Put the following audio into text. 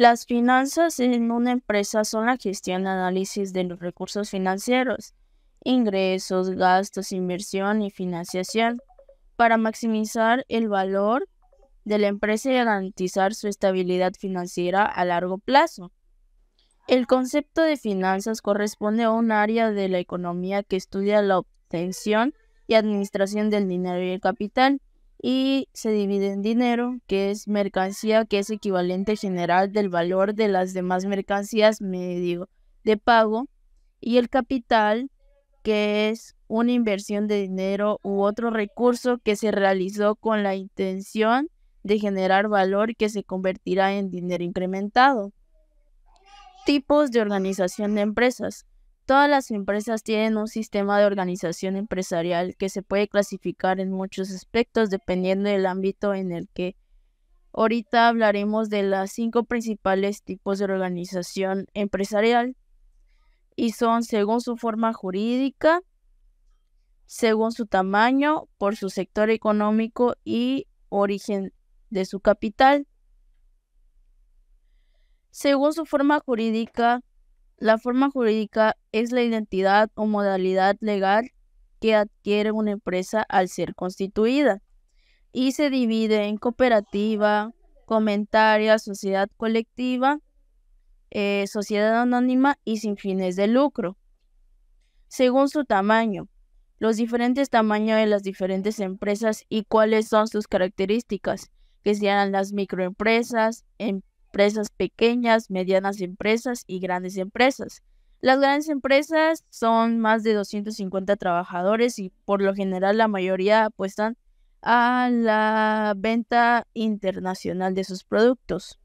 Las finanzas en una empresa son la gestión y análisis de los recursos financieros, ingresos, gastos, inversión y financiación, para maximizar el valor de la empresa y garantizar su estabilidad financiera a largo plazo. El concepto de finanzas corresponde a un área de la economía que estudia la obtención y administración del dinero y el capital, y se divide en dinero, que es mercancía, que es equivalente general del valor de las demás mercancías, medio de pago, y el capital, que es una inversión de dinero u otro recurso que se realizó con la intención de generar valor que se convertirá en dinero incrementado. Tipos de organización de empresas. Todas las empresas tienen un sistema de organización empresarial que se puede clasificar en muchos aspectos dependiendo del ámbito en el que ahorita hablaremos de los cinco principales tipos de organización empresarial y son según su forma jurídica, según su tamaño, por su sector económico y origen de su capital. Según su forma jurídica, la forma jurídica es la identidad o modalidad legal que adquiere una empresa al ser constituida y se divide en cooperativa, comentaria, sociedad colectiva, eh, sociedad anónima y sin fines de lucro. Según su tamaño, los diferentes tamaños de las diferentes empresas y cuáles son sus características, que sean las microempresas, empresas empresas pequeñas, medianas empresas y grandes empresas. Las grandes empresas son más de 250 trabajadores y por lo general la mayoría apuestan a la venta internacional de sus productos.